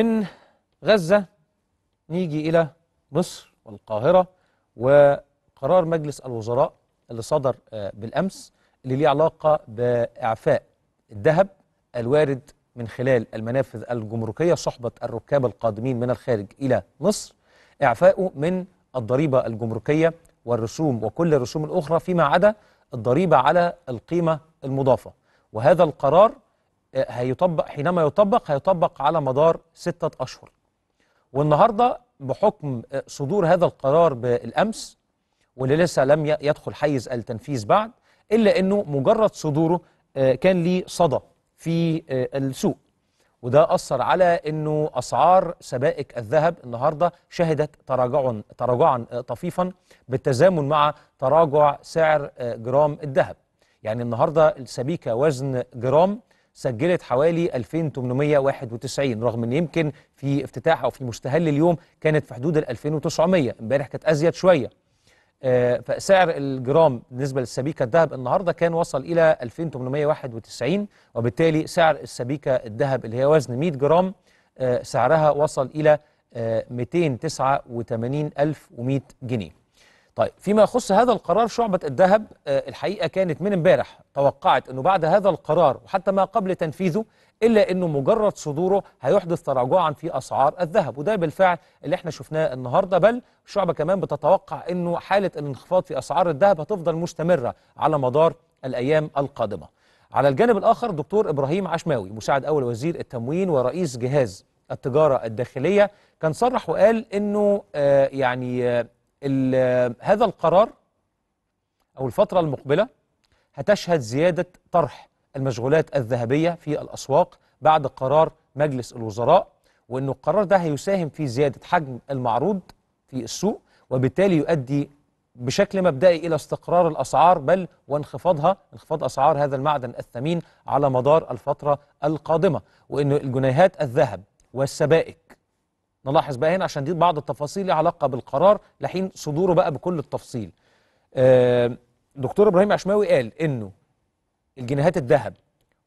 من غزة نيجي إلى مصر والقاهرة وقرار مجلس الوزراء اللي صدر آه، بالأمس اللي ليه علاقة بإعفاء الذهب الوارد من خلال المنافذ الجمركية صحبة الركاب القادمين من الخارج إلى مصر إعفاءه من الضريبة الجمركية والرسوم وكل الرسوم الأخرى فيما عدا الضريبة على القيمة المضافة وهذا القرار هيطبق حينما يطبق هيطبق على مدار ستة أشهر والنهاردة بحكم صدور هذا القرار بالأمس واللي لسه لم يدخل حيز التنفيذ بعد إلا أنه مجرد صدوره آه، كان ليه صدى في آه، السوق وده أثر على أنه أسعار سبائك الذهب النهاردة شهدت تراجعا تراجعا آه، طفيفا بالتزامن مع تراجع سعر جرام الذهب يعني النهاردة السبيكة وزن جرام سجلت حوالي 2891 رغم ان يمكن في افتتاح او في مستهل اليوم كانت في حدود ال 2900 امبارح كانت ازيد شويه آه، فسعر الجرام بالنسبه للسبيكه الذهب النهارده كان وصل الى 2891 وبالتالي سعر السبيكه الذهب اللي هي وزن 100 جرام آه، سعرها وصل الى 289100 آه، جنيه طيب فيما يخص هذا القرار شعبة الذهب آه، الحقيقة كانت من امبارح توقعت أنه بعد هذا القرار وحتى ما قبل تنفيذه إلا أنه مجرد صدوره هيحدث تراجعا في أسعار الذهب وده بالفعل اللي احنا شفناه النهاردة بل الشعبة كمان بتتوقع أنه حالة الانخفاض في أسعار الذهب هتفضل مستمرة على مدار الأيام القادمة على الجانب الآخر دكتور إبراهيم عشماوي مساعد أول وزير التموين ورئيس جهاز التجارة الداخلية كان صرح وقال أنه آه، يعني آه، هذا القرار أو الفترة المقبلة هتشهد زيادة طرح المشغولات الذهبية في الأسواق بعد قرار مجلس الوزراء وأن القرار ده هيساهم في زيادة حجم المعروض في السوق وبالتالي يؤدي بشكل مبدئي إلى استقرار الأسعار بل وانخفاضها انخفاض أسعار هذا المعدن الثمين على مدار الفترة القادمة وأن الجنيهات الذهب والسبائك نلاحظ بقى هنا عشان دي بعض التفاصيل لها علاقه بالقرار لحين صدوره بقى بكل التفصيل آه، دكتور ابراهيم عشماوي قال انه الجنيهات الذهب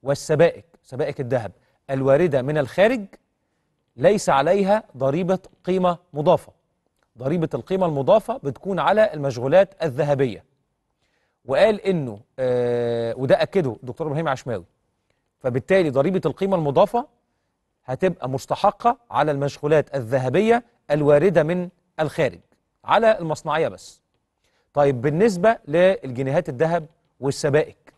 والسبائك سبائك الذهب الوارده من الخارج ليس عليها ضريبه قيمه مضافه ضريبه القيمه المضافه بتكون على المشغولات الذهبيه وقال انه آه، وده اكده دكتور ابراهيم عشماوي فبالتالي ضريبه القيمه المضافه هتبقى مستحقة على المشغولات الذهبية الواردة من الخارج على المصنعية بس طيب بالنسبة للجنيهات الذهب والسبائك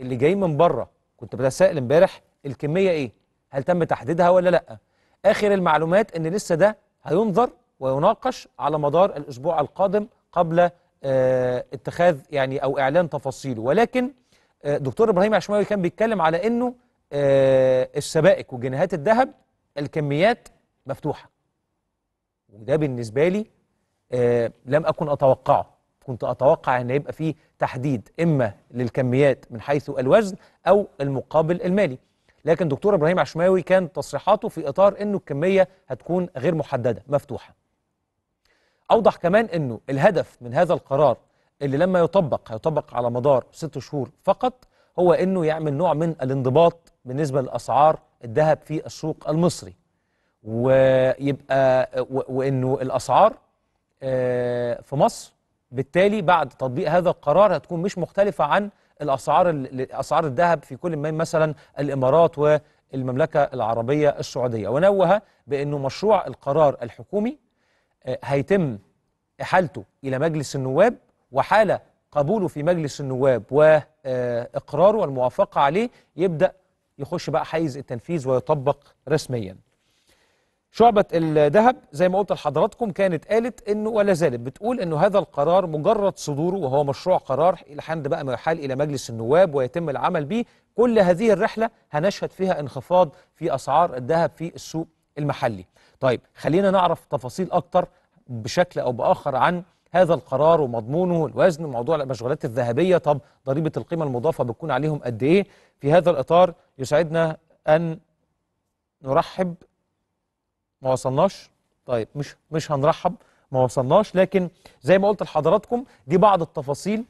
اللي جاي من بره كنت بتسائل امبارح الكمية ايه هل تم تحديدها ولا لا اخر المعلومات ان لسه ده هينظر ويناقش على مدار الاسبوع القادم قبل آه، اتخاذ يعني او اعلان تفاصيله ولكن آه، دكتور ابراهيم عشماوي كان بيتكلم على انه آه، السبائك وجنيهات الذهب الكميات مفتوحه وده بالنسبه لي آه، لم اكن اتوقعه كنت اتوقع ان يبقى فيه تحديد اما للكميات من حيث الوزن او المقابل المالي لكن دكتور ابراهيم عشماوي كان تصريحاته في اطار انه الكميه هتكون غير محدده مفتوحه اوضح كمان انه الهدف من هذا القرار اللي لما يطبق هيطبق على مدار ست شهور فقط هو انه يعمل نوع من الانضباط بالنسبه لاسعار الذهب في السوق المصري ويبقى وانه الاسعار آه، في مصر بالتالي بعد تطبيق هذا القرار هتكون مش مختلفه عن الاسعار اسعار الذهب في كل من مثلا الامارات والمملكه العربيه السعوديه ونوه بانه مشروع القرار الحكومي آه، هيتم احالته الى مجلس النواب وحاله قبوله في مجلس النواب واقراره والموافقه عليه يبدا يخش بقى حيز التنفيذ ويطبق رسميا شعبة الذهب زي ما قلت لحضراتكم كانت قالت انه ولا زالت بتقول انه هذا القرار مجرد صدوره وهو مشروع قرار الى حد بقى ما يحال الى مجلس النواب ويتم العمل به كل هذه الرحله هنشهد فيها انخفاض في اسعار الذهب في السوق المحلي. طيب خلينا نعرف تفاصيل اكتر بشكل او باخر عن هذا القرار ومضمونه الوزن وموضوع المشغولات الذهبية طب ضريبة القيمة المضافة بتكون عليهم قد إيه في هذا الإطار يسعدنا أن نرحب ما وصلناش طيب مش مش هنرحب ما وصلناش لكن زي ما قلت لحضراتكم دي بعض التفاصيل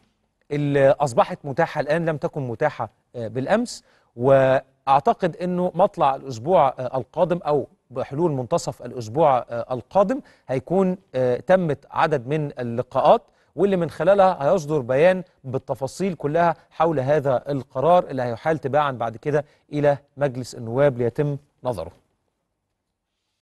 اللي أصبحت متاحة الآن لم تكن متاحة آه، بالأمس وأعتقد أنه مطلع الأسبوع آه، القادم أو بحلول منتصف الأسبوع آه، القادم هيكون آه، تمت عدد من اللقاءات واللي من خلالها هيصدر بيان بالتفاصيل كلها حول هذا القرار اللي هيحال تباعا بعد كده إلى مجلس النواب ليتم نظره